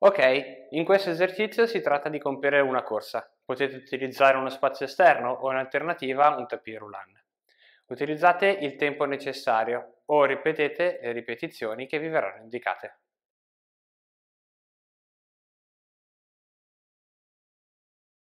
Ok, in questo esercizio si tratta di compiere una corsa. Potete utilizzare uno spazio esterno o in alternativa un tapis roulant. Utilizzate il tempo necessario o ripetete le ripetizioni che vi verranno indicate.